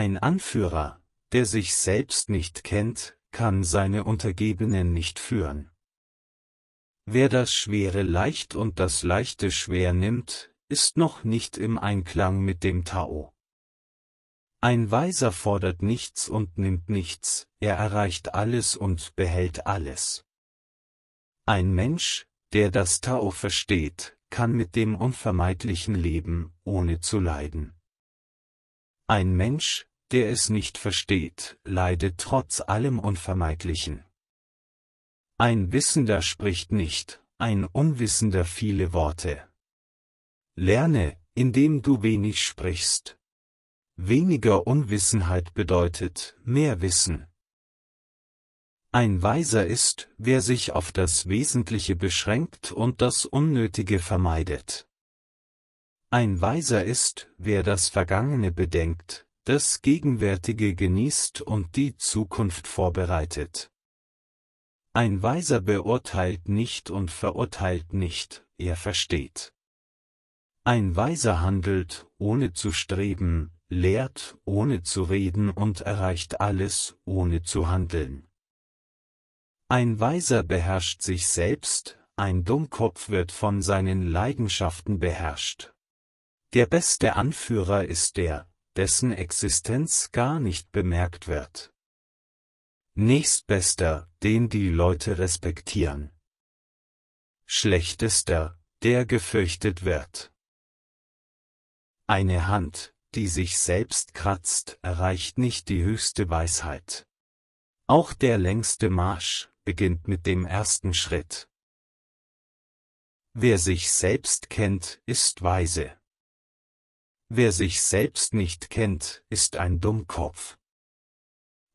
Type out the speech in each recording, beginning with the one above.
Ein Anführer, der sich selbst nicht kennt, kann seine Untergebenen nicht führen. Wer das Schwere leicht und das Leichte schwer nimmt, ist noch nicht im Einklang mit dem Tao. Ein Weiser fordert nichts und nimmt nichts, er erreicht alles und behält alles. Ein Mensch, der das Tao versteht, kann mit dem Unvermeidlichen leben, ohne zu leiden. Ein Mensch, der es nicht versteht, leidet trotz allem Unvermeidlichen. Ein Wissender spricht nicht, ein Unwissender viele Worte. Lerne, indem du wenig sprichst. Weniger Unwissenheit bedeutet mehr Wissen. Ein Weiser ist, wer sich auf das Wesentliche beschränkt und das Unnötige vermeidet. Ein Weiser ist, wer das Vergangene bedenkt, das Gegenwärtige genießt und die Zukunft vorbereitet. Ein Weiser beurteilt nicht und verurteilt nicht, er versteht. Ein Weiser handelt, ohne zu streben, lehrt, ohne zu reden und erreicht alles, ohne zu handeln. Ein Weiser beherrscht sich selbst, ein Dummkopf wird von seinen Leidenschaften beherrscht. Der beste Anführer ist der, dessen Existenz gar nicht bemerkt wird. Nächstbester, den die Leute respektieren. Schlechtester, der gefürchtet wird. Eine Hand, die sich selbst kratzt, erreicht nicht die höchste Weisheit. Auch der längste Marsch beginnt mit dem ersten Schritt. Wer sich selbst kennt, ist weise. Wer sich selbst nicht kennt, ist ein Dummkopf.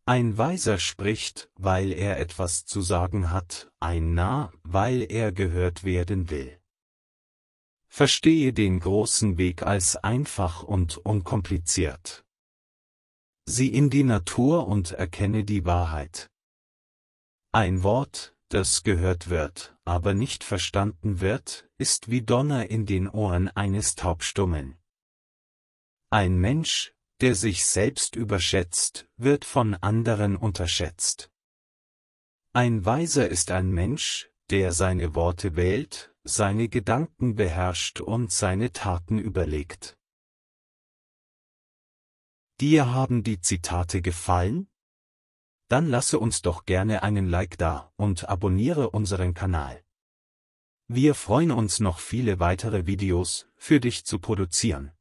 Ein Weiser spricht, weil er etwas zu sagen hat, ein Narr, weil er gehört werden will. Verstehe den großen Weg als einfach und unkompliziert. Sieh in die Natur und erkenne die Wahrheit. Ein Wort, das gehört wird, aber nicht verstanden wird, ist wie Donner in den Ohren eines Taubstummen. Ein Mensch, der sich selbst überschätzt, wird von anderen unterschätzt. Ein Weiser ist ein Mensch, der seine Worte wählt, seine Gedanken beherrscht und seine Taten überlegt. Dir haben die Zitate gefallen? Dann lasse uns doch gerne einen Like da und abonniere unseren Kanal. Wir freuen uns noch viele weitere Videos für dich zu produzieren.